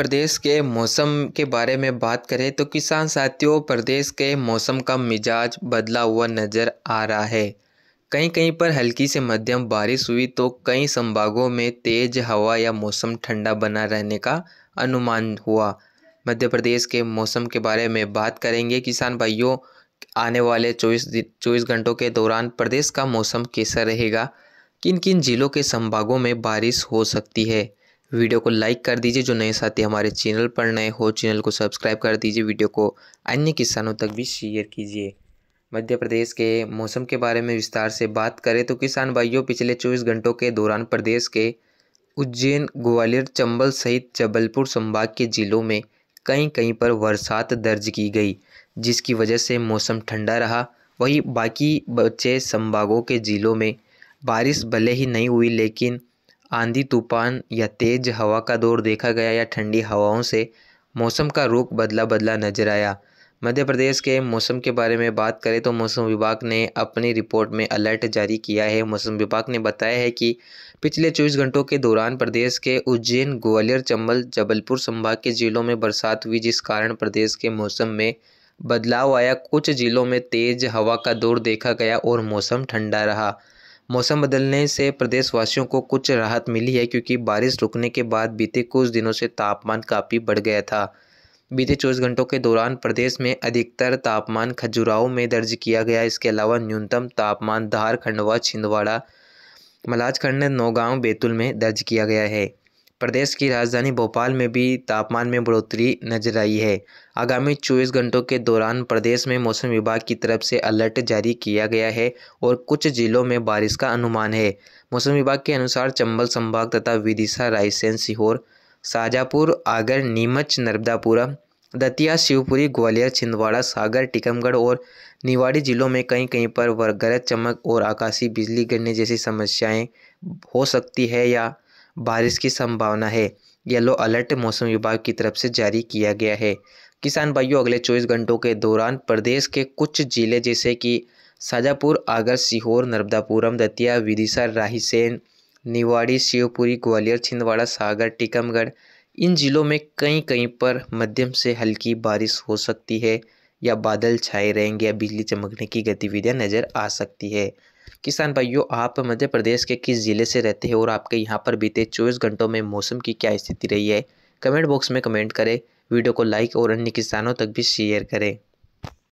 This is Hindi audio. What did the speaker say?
प्रदेश के मौसम के बारे में बात करें तो किसान साथियों प्रदेश के मौसम का मिजाज बदला हुआ नज़र आ रहा है कहीं कहीं पर हल्की से मध्यम बारिश हुई तो कई संभागों में तेज़ हवा या मौसम ठंडा बना रहने का अनुमान हुआ मध्य प्रदेश के मौसम के बारे में बात करेंगे किसान भाइयों आने वाले चौबीस चौबीस घंटों के दौरान प्रदेश का मौसम कैसा रहेगा किन किन जिलों के संभागों में बारिश हो सकती है वीडियो को लाइक कर दीजिए जो नए साथी हमारे चैनल पर नए हो चैनल को सब्सक्राइब कर दीजिए वीडियो को अन्य किसानों तक भी शेयर कीजिए मध्य प्रदेश के मौसम के बारे में विस्तार से बात करें तो किसान भाइयों पिछले 24 घंटों के दौरान प्रदेश के उज्जैन ग्वालियर चंबल सहित जबलपुर संभाग के जिलों में कहीं कहीं पर बरसात दर्ज की गई जिसकी वजह से मौसम ठंडा रहा वहीं बाकी बचे संभागों के जिलों में बारिश भले ही नहीं हुई लेकिन आंधी तूफान या तेज हवा का दौर देखा गया या ठंडी हवाओं से मौसम का रुख बदला बदला नजर आया मध्य प्रदेश के मौसम के बारे में बात करें तो मौसम विभाग ने अपनी रिपोर्ट में अलर्ट जारी किया है मौसम विभाग ने बताया है कि पिछले चौबीस घंटों के दौरान प्रदेश के उज्जैन ग्वालियर चंबल जबलपुर संभाग के जिलों में बरसात हुई जिस कारण प्रदेश के मौसम में बदलाव आया कुछ जिलों में तेज हवा का दौर देखा गया और मौसम ठंडा रहा मौसम बदलने से प्रदेशवासियों को कुछ राहत मिली है क्योंकि बारिश रुकने के बाद बीते कुछ दिनों से तापमान काफ़ी बढ़ गया था बीते चौबीस घंटों के दौरान प्रदेश में अधिकतर तापमान खजुराहो में दर्ज किया गया इसके अलावा न्यूनतम तापमान धार खंडवा छिंदवाड़ा मलाजखंड नौगांव बैतूल में दर्ज किया गया है प्रदेश की राजधानी भोपाल में भी तापमान में बढ़ोतरी नजर आई है आगामी चौबीस घंटों के दौरान प्रदेश में मौसम विभाग की तरफ से अलर्ट जारी किया गया है और कुछ जिलों में बारिश का अनुमान है मौसम विभाग के अनुसार चंबल संभाग तथा विदिशा रायसेन सीहोर शाहजहाँपुर आगर नीमच नर्मदापुरा दतिया शिवपुरी ग्वालियर छिंदवाड़ा सागर टीकमगढ़ और निवाड़ी जिलों में कहीं कहीं पर गरज चमक और आकाशीय बिजली गिरने जैसी समस्याएं हो सकती है या बारिश की संभावना है येलो अलर्ट मौसम विभाग की तरफ से जारी किया गया है किसान भाइयों अगले 24 घंटों के दौरान प्रदेश के कुछ जिले जैसे कि शाजापुर आगर सीहोर नर्मदापुरम दतिया विदिशा राहीसेन निवाड़ी शिवपुरी ग्वालियर छिंदवाड़ा सागर टीकमगढ़ इन जिलों में कहीं कहीं पर मध्यम से हल्की बारिश हो सकती है या बादल छाए रहेंगे या बिजली चमकने की गतिविधियां नज़र आ सकती है किसान भाइयों आप मध्य प्रदेश के किस ज़िले से रहते हैं और आपके यहाँ पर बीते चौबीस घंटों में मौसम की क्या स्थिति रही है कमेंट बॉक्स में कमेंट करें वीडियो को लाइक और अन्य किसानों तक भी शेयर करें